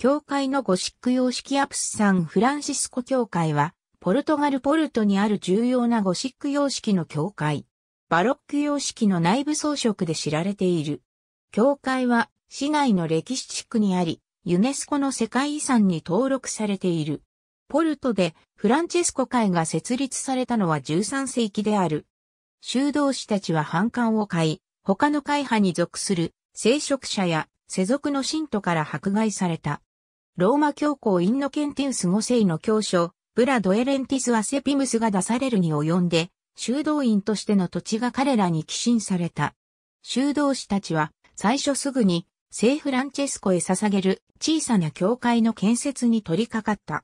教会のゴシック様式アプス・サン・フランシスコ教会は、ポルトガル・ポルトにある重要なゴシック様式の教会。バロック様式の内部装飾で知られている。教会は市内の歴史地区にあり、ユネスコの世界遺産に登録されている。ポルトでフランチェスコ会が設立されたのは13世紀である。修道士たちは反感を買い、他の会派に属する聖職者や世俗の信徒から迫害された。ローマ教皇インノケンティウス5世の教書、ブラドエレンティス・アセピムスが出されるに及んで、修道院としての土地が彼らに寄進された。修道士たちは、最初すぐに、聖フランチェスコへ捧げる小さな教会の建設に取り掛かった。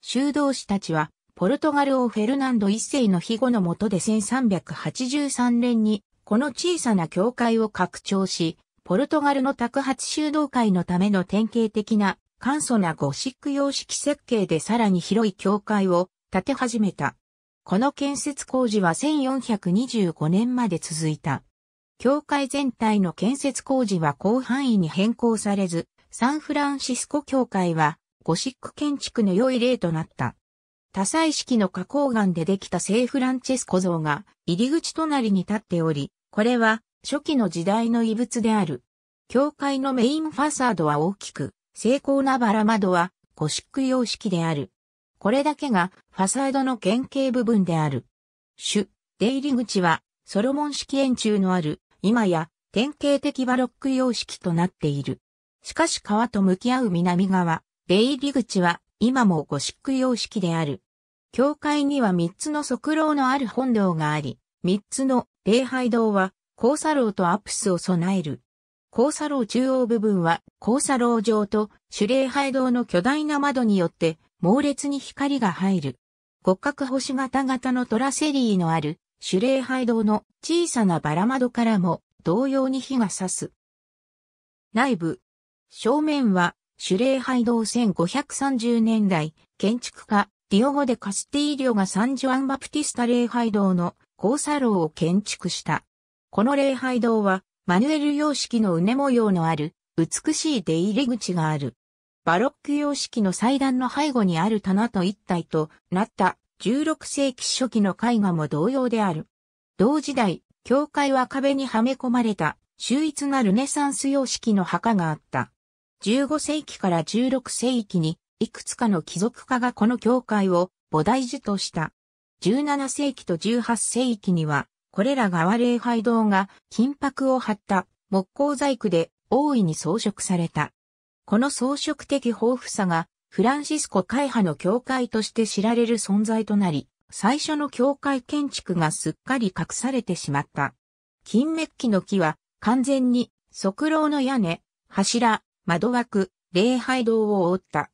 修道士たちは、ポルトガル王フェルナンド一世の庇護の下で1383年に、この小さな教会を拡張し、ポルトガルの宅発修道会のための典型的な簡素なゴシック様式設計でさらに広い教会を建て始めた。この建設工事は1425年まで続いた。教会全体の建設工事は広範囲に変更されず、サンフランシスコ教会はゴシック建築の良い例となった。多彩式の花崗岩でできた聖フランチェスコ像が入り口隣に立っており、これは初期の時代の遺物である。教会のメインファサードは大きく、精巧なバラ窓はゴシック様式である。これだけがファサードの原型部分である。主、出入り口はソロモン式円柱のある、今や典型的バロック様式となっている。しかし川と向き合う南側、出入り口は今もゴシック様式である。教会には3つの側廊のある本堂があり、3つの礼拝堂は交差楼とアプスを備える。交差楼中央部分は交差楼上と主礼拝堂の巨大な窓によって猛烈に光が入る。骨格星型型のトラセリーのある主礼拝堂の小さなバラ窓からも同様に火が差す。内部。正面は主礼拝堂1530年代建築家ディオゴ・デ・カスティーリョがサンジュアン・バプティスタ礼拝堂の交差楼を建築した。この礼拝堂はマヌエル様式の畝模様のある、美しい出入り口がある。バロック様式の祭壇の背後にある棚と一体となった16世紀初期の絵画も同様である。同時代、教会は壁にはめ込まれた秀逸なルネサンス様式の墓があった。15世紀から16世紀にいくつかの貴族家がこの教会を菩提樹とした。17世紀と18世紀にはこれらが和礼拝堂が金箔を貼った木工細工で大いに装飾された。この装飾的豊富さがフランシスコ会派の教会として知られる存在となり、最初の教会建築がすっかり隠されてしまった。金メッキの木は完全に側楼の屋根、柱、窓枠、礼拝堂を覆った。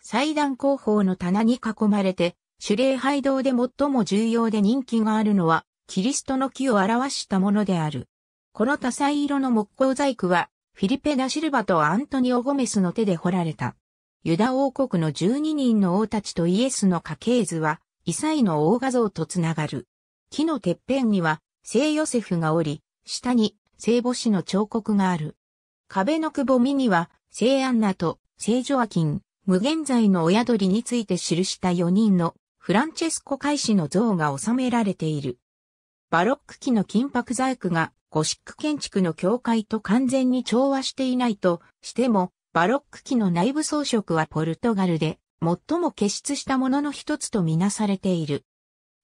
祭壇後方の棚に囲まれて、主礼拝堂で最も重要で人気があるのはキリストの木を表したものである。この多彩色の木工細工は、フィリペ・ダ・シルバとアントニオ・ゴメスの手で彫られた。ユダ王国の12人の王たちとイエスの家系図は、イサイの大画像とつながる。木のてっぺんには、聖ヨセフがおり、下に聖母子の彫刻がある。壁のくぼみには、聖アンナと聖ジョアキン、無限在の親鳥について記した4人のフランチェスコ海士の像が収められている。バロック期の金箔細工がゴシック建築の境界と完全に調和していないとしても、バロック期の内部装飾はポルトガルで最も傑出したものの一つとみなされている。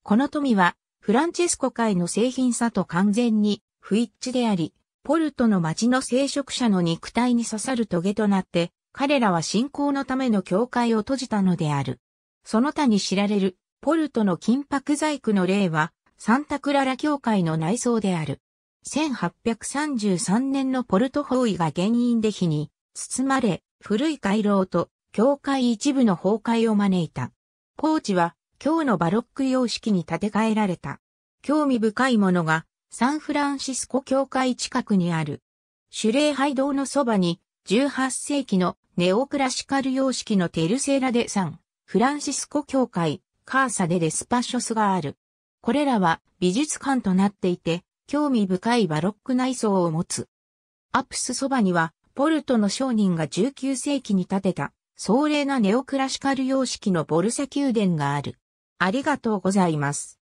この富はフランチェスコ界の製品さと完全に不一致であり、ポルトの町の聖職者の肉体に刺さる棘となって、彼らは信仰のための教会を閉じたのである。その他に知られるポルトの金箔細工の例は、サンタクララ教会の内装である。1833年のポルト包囲が原因で火に包まれ、古い回廊と教会一部の崩壊を招いた。工ーチは今日のバロック様式に建て替えられた。興味深いものがサンフランシスコ教会近くにある。主礼拝堂のそばに18世紀のネオクラシカル様式のテルセラでサン、フランシスコ教会、カーサデ・デスパショスがある。これらは美術館となっていて、興味深いバロック内装を持つ。アプスそばには、ポルトの商人が19世紀に建てた、壮麗なネオクラシカル様式のボルサ宮殿がある。ありがとうございます。